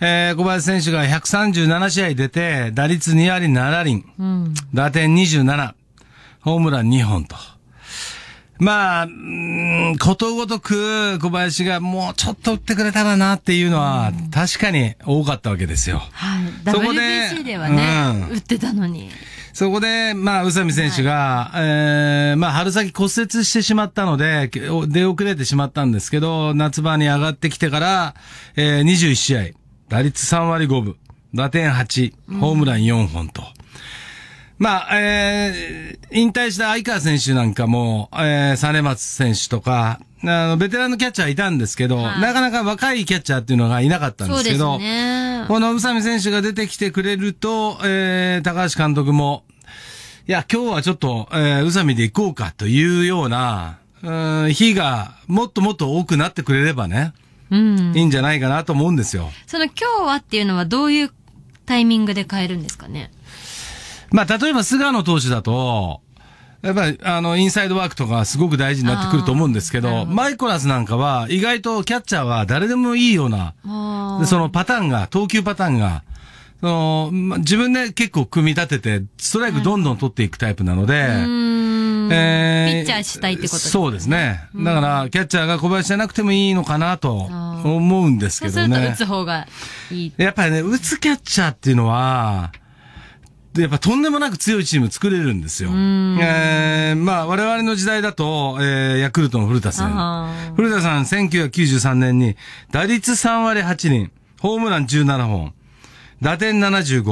えー、小林選手が137試合出て、打率2割7厘、うん、打点27、ホームラン2本と。まあ、うん、ことごとく小林がもうちょっと打ってくれたらなっていうのは、確かに多かったわけですよ。はい。そこで、WBC ではね、うん、打ってたのに。そこで、まあ、宇佐美選手が、はい、ええー、まあ、春先骨折してしまったので、出遅れてしまったんですけど、夏場に上がってきてから、えー、21試合。打率3割5分、打点8、ホームラン4本と。うん、まあ、えー、引退した相川選手なんかも、えー、サ松選手とか、あの、ベテランのキャッチャーいたんですけど、はい、なかなか若いキャッチャーっていうのがいなかったんですけど、ね、この宇佐美選手が出てきてくれると、えー、高橋監督も、いや、今日はちょっと、えー、宇佐美で行こうかというような、うん、日がもっともっと多くなってくれればね、うん、いいんじゃないかなと思うんですよ。その今日はっていうのはどういうタイミングで変えるんですかねまあ、例えば菅野投手だと、やっぱり、あの、インサイドワークとかすごく大事になってくると思うんですけど、マイコラスなんかは、意外とキャッチャーは誰でもいいような、そのパターンが、投球パターンが、その、ま自分で結構組み立てて、ストライクどんどん取っていくタイプなので、えー、ピッチャーしたいってことですね。そうですね。だから、キャッチャーが小林じゃなくてもいいのかなと。思うんですけどね。そうすると打つ方がいい。やっぱりね、打つキャッチャーっていうのは、やっぱとんでもなく強いチーム作れるんですよ。えー、まあ我々の時代だと、えー、ヤクルトの古田さん。古田さん1993年に打率3割8人、ホームラン17本、打点75、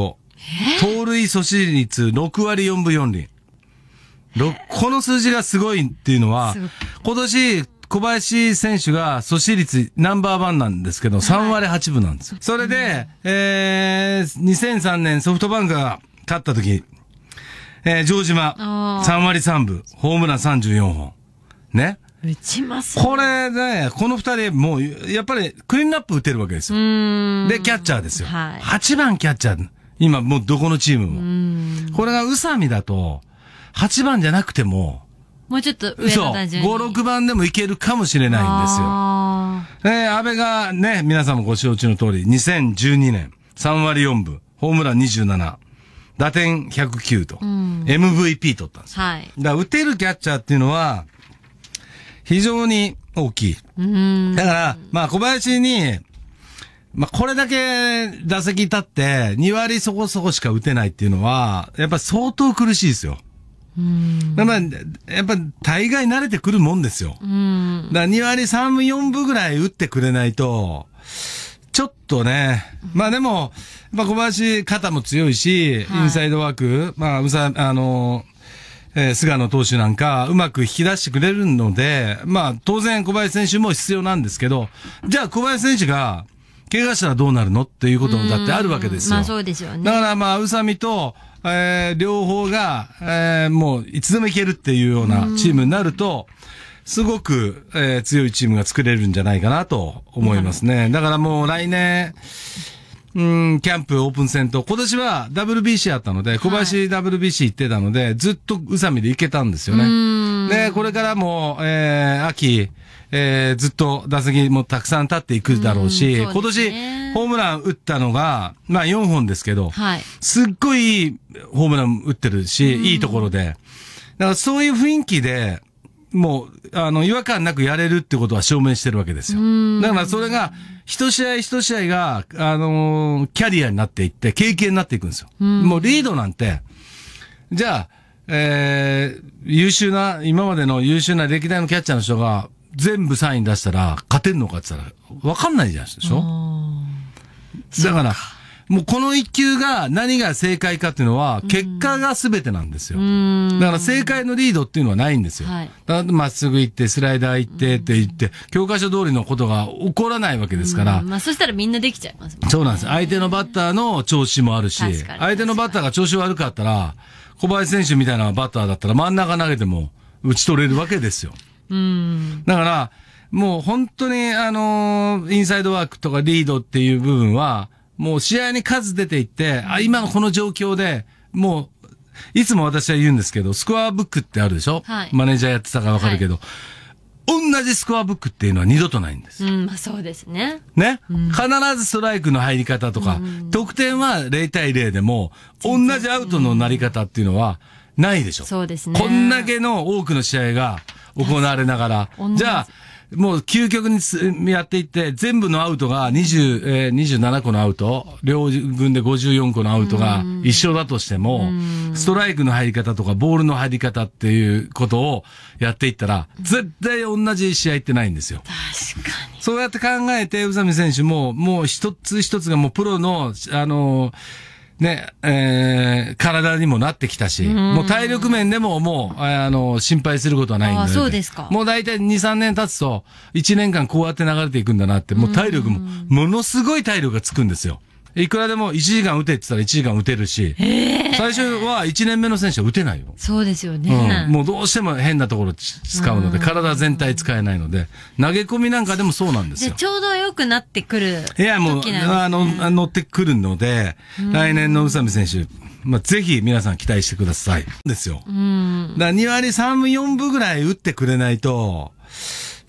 盗塁阻止率6割4分4厘。この数字がすごいっていうのは、今年小林選手が阻止率ナンバーワンなんですけど、3割8分なんですよ。それで、えー、2003年ソフトバンクが勝った時、えー、城島、3割3分、ホームラン34本。ね。打ちます、ね、これね、この二人、もう、やっぱり、クリーンナップ打てるわけですよ。で、キャッチャーですよ。はい、8番キャッチャー。今、もうどこのチームも。これが宇佐美だと、8番じゃなくても、もうちょっと上の段順に。そう。5、6番でもいけるかもしれないんですよ。え安倍がね、皆さんもご承知の通り、2012年、3割4分、ホームラン27、打点109と、うん、MVP 取ったんですよ。はい。だから打てるキャッチャーっていうのは、非常に大きい。うんだから、まあ小林に、まあ、これだけ打席立って、2割そこそこしか打てないっていうのは、やっぱ相当苦しいですよ。だから、やっぱ大概慣れてくるもんですよ。だから2割3分4分ぐらい打ってくれないと、ちょっとね、まあでも、まあ小林、肩も強いし、インサイドワーク、まあ、うさ、あの、えー、菅野投手なんか、うまく引き出してくれるので、まあ、当然小林選手も必要なんですけど、じゃあ小林選手が、怪我したらどうなるのっていうことだってあるわけですよ。まあそうですよね。だからまあ、宇佐美と、えー、両方が、えー、もういつでもいけるっていうようなチームになると、すごく、えー、強いチームが作れるんじゃないかなと思いますね。だからもう来年、うん、キャンプオープン戦と、今年は WBC あったので、小林 WBC 行ってたので、ずっと宇佐美で行けたんですよね。で、これからも、えー、秋、えー、ずっと打席もたくさん立っていくだろうし、うんうね、今年ホームラン打ったのが、まあ4本ですけど、はい、すっごいいいホームラン打ってるし、うん、いいところで。だからそういう雰囲気で、もう、あの、違和感なくやれるってことは証明してるわけですよ。だからそれが、一試合一試合が、あのー、キャリアになっていって、経験になっていくんですよ。うもうリードなんて、じゃあ、えー、優秀な、今までの優秀な歴代のキャッチャーの人が、全部サイン出したら勝てんのかって言ったら、わかんないじゃないですか。だから、もうこの一球が何が正解かっていうのは、結果が全てなんですよ。だから正解のリードっていうのはないんですよ。まっすぐ行って、スライダー行ってって言って、教科書通りのことが起こらないわけですから。まあそしたらみんなできちゃいます、ね、そうなんです。相手のバッターの調子もあるし、相手のバッターが調子悪かったら、小林選手みたいなバッターだったら真ん中投げても打ち取れるわけですよ。うん、だから、もう本当に、あのー、インサイドワークとかリードっていう部分は、もう試合に数出ていって、あ、今のこの状況で、もう、いつも私は言うんですけど、スコアブックってあるでしょ、はい、マネージャーやってたからわかるけど、はい同じスコアブックっていうのは二度とないんです。うん、まあそうですね。ね、うん、必ずストライクの入り方とか、うん、得点は0対0でも、同じアウトのなり方っていうのはないでしょ。そうですね。こんだけの多くの試合が、行われながら。じゃあ、もう究極にやっていって、全部のアウトが20、えー、27個のアウト、両軍で54個のアウトが一緒だとしても、ストライクの入り方とかボールの入り方っていうことをやっていったら、絶対同じ試合ってないんですよ。確かに。そうやって考えて、宇佐美選手も、もう一つ一つがもうプロの、あのーね、えー、体にもなってきたし、もう体力面でももう、あの、心配することはないんで。そうですか。もう大体2、3年経つと、1年間こうやって流れていくんだなって、もう体力も、ものすごい体力がつくんですよ。いくらでも1時間打てって言ったら1時間打てるし。えー最初は1年目の選手は打てないよ。そうですよね、うん。もうどうしても変なところ使うので、体全体使えないので、投げ込みなんかでもそうなんですよ。ちょうど良くなってくる、ね、いや、もう、あの、乗ってくるので、来年の宇佐美選手、まあ、ぜひ皆さん期待してください。ですよ。うん。だ2割3分4分ぐらい打ってくれないと、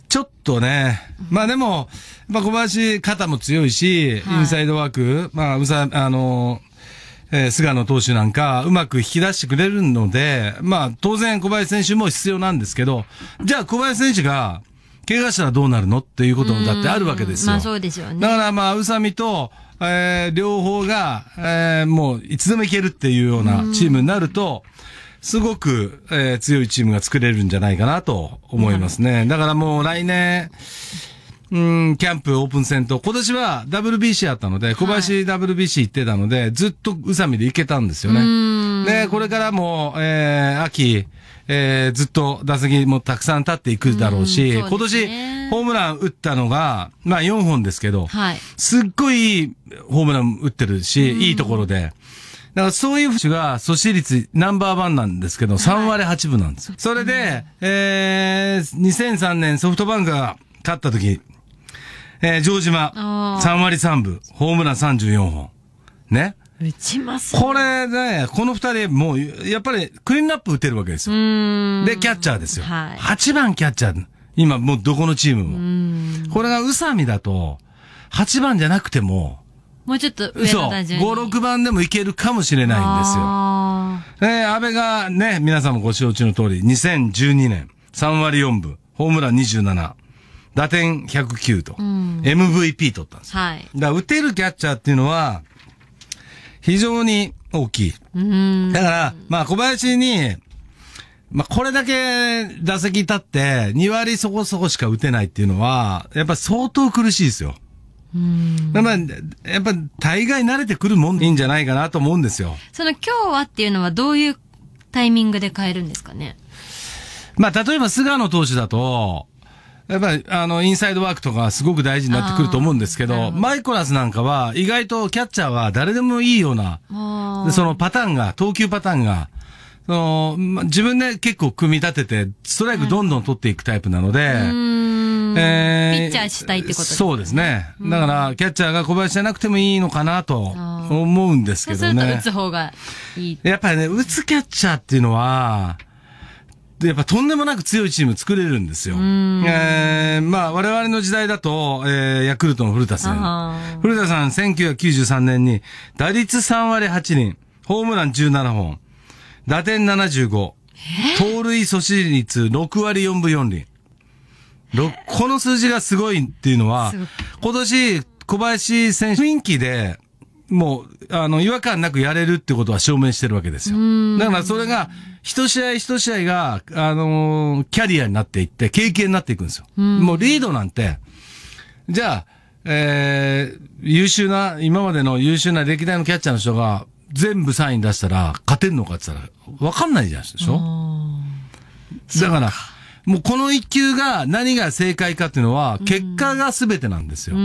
ちょっとね、まあでも、まあ小林肩も強いし、インサイドワーク、まあ、うさ、あの、えー、菅野投手なんか、うまく引き出してくれるので、まあ、当然小林選手も必要なんですけど、じゃあ小林選手が、怪我したらどうなるのっていうことだってあるわけですよ。まあそうですよね。だからまあ、宇佐美と、えー、両方が、えー、もう、いつでもいけるっていうようなチームになると、すごく、えー、強いチームが作れるんじゃないかなと思いますね。だからもう来年、うん、キャンプオープン戦と、今年は WBC あったので、小林 WBC 行ってたので、はい、ずっと宇佐美で行けたんですよね。で、これからも、えー、秋、えー、ずっと打席もたくさん立っていくだろうし、うね、今年ホームラン打ったのが、まあ4本ですけど、はい、すっごいいいホームラン打ってるし、いいところで。だからそういううが阻止率ナンバーワンなんですけど、3割8分なんですよ。はい、それで、えー、2003年ソフトバンクが勝った時、えー、城島、3割3分、ホームラン34本。ね。打ちます、ね、これね、この二人、もう、やっぱり、クリーンナップ打てるわけですよ。で、キャッチャーですよ。はい、8番キャッチャー。今、もうどこのチームも。これが宇佐美だと、8番じゃなくても、もうちょっと上の打に。そ5、6番でもいけるかもしれないんですよ。え安倍がね、皆さんもご承知の通り、2012年、3割4分、ホームラン27。打点109と、うん、MVP 取ったんですよ。はい、だ打てるキャッチャーっていうのは、非常に大きい。だから、まあ小林に、まあこれだけ打席立って2割そこそこしか打てないっていうのは、やっぱ相当苦しいですよ。うかやっぱ大概慣れてくるもんいいんじゃないかなと思うんですよ。その今日はっていうのはどういうタイミングで変えるんですかねまあ例えば菅野投手だと、やっぱり、あの、インサイドワークとかすごく大事になってくると思うんですけど、マイコラスなんかは、意外とキャッチャーは誰でもいいような、そのパターンが、投球パターンが、その、自分で結構組み立てて、ストライクどんどん取っていくタイプなので、えー、ピッチャーしたいってことですね。そうですね。だから、キャッチャーが小林じゃなくてもいいのかなと思うんですけどね。そうすると打つ方がいい。やっぱりね、打つキャッチャーっていうのは、で、やっぱとんでもなく強いチーム作れるんですよ。えー、まあ我々の時代だと、えー、ヤクルトの古田さん。古田さん1993年に打率3割8人、ホームラン17本、打点75、盗塁阻止率6割4分4厘。この数字がすごいっていうのは、今年小林選手雰囲気で、もう、あの、違和感なくやれるってことは証明してるわけですよ。だからそれが、一試合一試合が、あのー、キャリアになっていって、経験になっていくんですよ。うもうリードなんて、じゃあ、えー、優秀な、今までの優秀な歴代のキャッチャーの人が、全部サイン出したら、勝てんのかって言ったら、わかんないじゃないですか。だから、もうこの一球が何が正解かっていうのは、結果が全てなんですよ。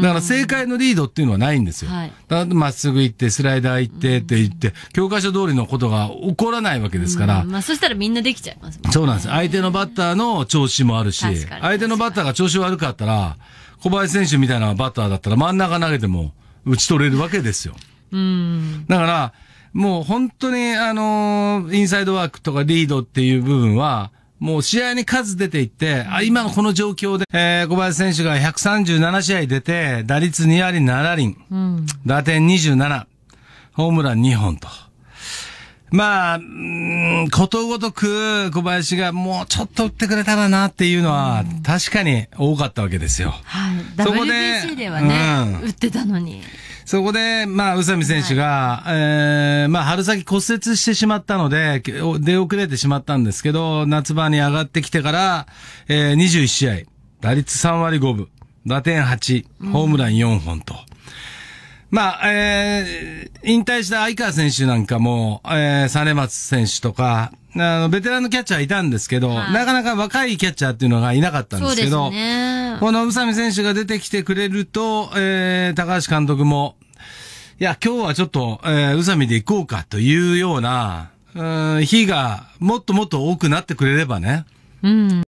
だから正解のリードっていうのはないんですよ。はい、だまっすぐ行って、スライダー行ってって言って、教科書通りのことが起こらないわけですから。まあそしたらみんなできちゃいます、ね、そうなんです。相手のバッターの調子もあるし、相手のバッターが調子悪かったら、小林選手みたいなバッターだったら真ん中投げても打ち取れるわけですよ。うん。だから、もう本当に、あのー、インサイドワークとかリードっていう部分は、もう試合に数出ていって、あ今のこの状況で、えー、小林選手が137試合出て、打率2割7厘、うん、打点27、ホームラン2本と。まあ、ことごとく小林がもうちょっと打ってくれたらなっていうのは、確かに多かったわけですよ。はい。そこで WBC ではね、うん、打ってたのに。そこで、まあ、宇佐美選手が、はい、えー、まあ、春先骨折してしまったので、出遅れてしまったんですけど、夏場に上がってきてから、えー、21試合、打率3割5分、打点8、ホームラン4本と。まあ、えー、引退した相川選手なんかも、えー、サ松選手とか、あの、ベテランのキャッチャーいたんですけど、はい、なかなか若いキャッチャーっていうのがいなかったんですけど、ね、この宇佐美選手が出てきてくれると、えー、高橋監督も、いや、今日はちょっと、えー、宇佐美で行こうかというような、うん、日がもっともっと多くなってくれればね。うん。